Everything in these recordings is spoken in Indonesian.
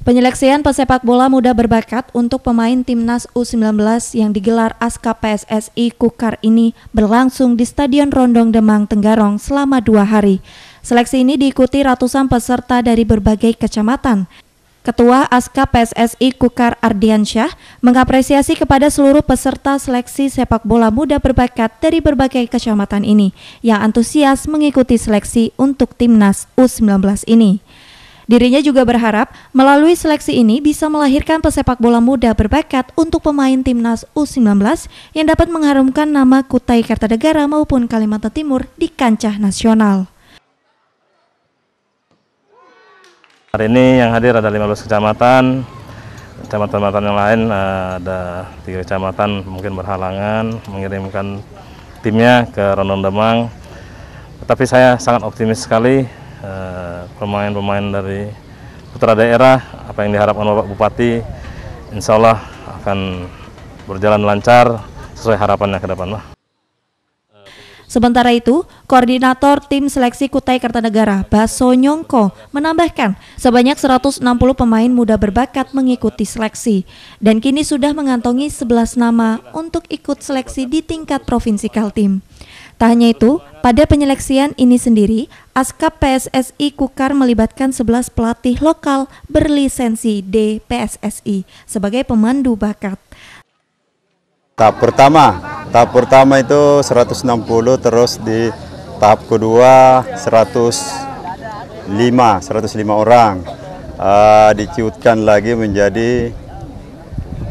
Penyeleksian pesepak bola muda berbakat untuk pemain timnas U19 yang digelar ASKA PSSI Kukar ini berlangsung di Stadion Rondong Demang Tenggarong selama dua hari. Seleksi ini diikuti ratusan peserta dari berbagai kecamatan. Ketua ASKA PSSI Kukar Ardiansyah mengapresiasi kepada seluruh peserta seleksi sepak bola muda berbakat dari berbagai kecamatan ini yang antusias mengikuti seleksi untuk timnas U19 ini. Dirinya juga berharap melalui seleksi ini bisa melahirkan pesepak bola muda berbakat untuk pemain timnas U19 yang dapat mengharumkan nama Kutai Kartanegara maupun Kalimantan Timur di kancah nasional. Hari ini yang hadir ada 15 kecamatan, kecamatan-kecamatan yang lain eh, ada tiga kecamatan mungkin berhalangan mengirimkan timnya ke Rondon Demang. Tetapi saya sangat optimis sekali eh, pemain-pemain dari putra daerah, apa yang diharapkan Bapak Bupati, insya Allah akan berjalan lancar sesuai harapannya ke depan. Bah. Sementara itu, Koordinator Tim Seleksi Kutai Kartanegara, Baso Nyongko, menambahkan sebanyak 160 pemain muda berbakat mengikuti seleksi dan kini sudah mengantongi 11 nama untuk ikut seleksi di tingkat Provinsi Kaltim. Tak hanya itu, pada penyeleksian ini sendiri, ASKAP PSSI Kukar melibatkan 11 pelatih lokal berlisensi D PSSI sebagai pemandu bakat. Tahap pertama, tahap pertama itu 160 terus di tahap kedua 105, 105 orang. Uh, diciutkan lagi menjadi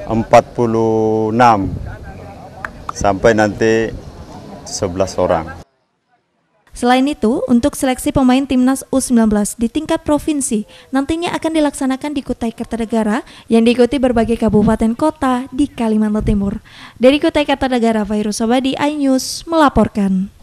46 sampai nanti 11 orang. Selain itu, untuk seleksi pemain timnas U19 di tingkat provinsi nantinya akan dilaksanakan di Kutai Kartanegara yang diikuti berbagai kabupaten kota di Kalimantan Timur. Dari Kutai Kartanegara, Fairuz Sobadi, iNews melaporkan.